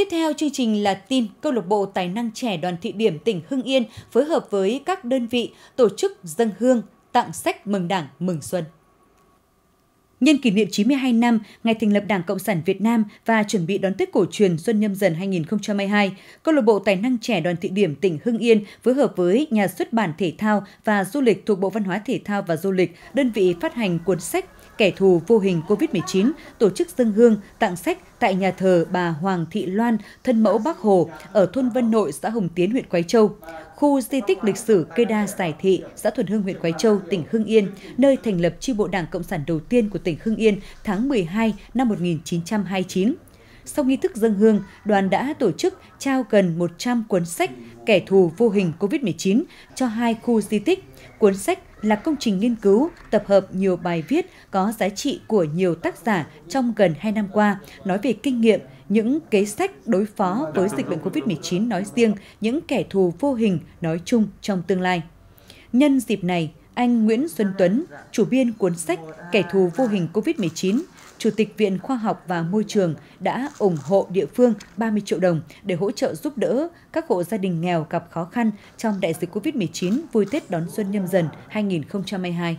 Tiếp theo chương trình là tin câu lạc bộ tài năng trẻ đoàn thị điểm tỉnh Hưng Yên phối hợp với các đơn vị tổ chức dân hương tặng sách mừng Đảng mừng xuân. Nhân kỷ niệm 92 năm ngày thành lập Đảng Cộng sản Việt Nam và chuẩn bị đón Tết cổ truyền Xuân Nhâm Dần 2022, câu lạc bộ Tài năng trẻ Đoàn Thị Điểm tỉnh Hưng Yên phối hợp với nhà xuất bản thể thao và du lịch thuộc Bộ Văn hóa Thể thao và Du lịch, đơn vị phát hành cuốn sách Kẻ thù vô hình COVID-19, tổ chức dân hương tặng sách tại nhà thờ bà Hoàng Thị Loan, thân mẫu Bác Hồ, ở thôn Vân Nội, xã Hồng Tiến, huyện Quái Châu, khu di tích lịch sử Cây Đa Giải Thị, xã Thuần Hưng, huyện Quái Châu, tỉnh Hưng Yên, nơi thành lập chi bộ Đảng Cộng sản đầu tiên của tỉnh Hưng Yên tháng 12 năm 1929. Sau nghi thức dân hương, đoàn đã tổ chức trao gần 100 cuốn sách Kẻ thù vô hình COVID-19 cho hai khu di tích. Cuốn sách là công trình nghiên cứu, tập hợp nhiều bài viết có giá trị của nhiều tác giả trong gần 2 năm qua, nói về kinh nghiệm, những kế sách đối phó với dịch bệnh COVID-19 nói riêng, những kẻ thù vô hình nói chung trong tương lai. Nhân dịp này, anh Nguyễn Xuân Tuấn, chủ biên cuốn sách Kẻ thù vô hình COVID-19, Chủ tịch Viện Khoa học và Môi trường đã ủng hộ địa phương 30 triệu đồng để hỗ trợ giúp đỡ các hộ gia đình nghèo gặp khó khăn trong đại dịch COVID-19 vui Tết đón xuân nhâm dần 2022.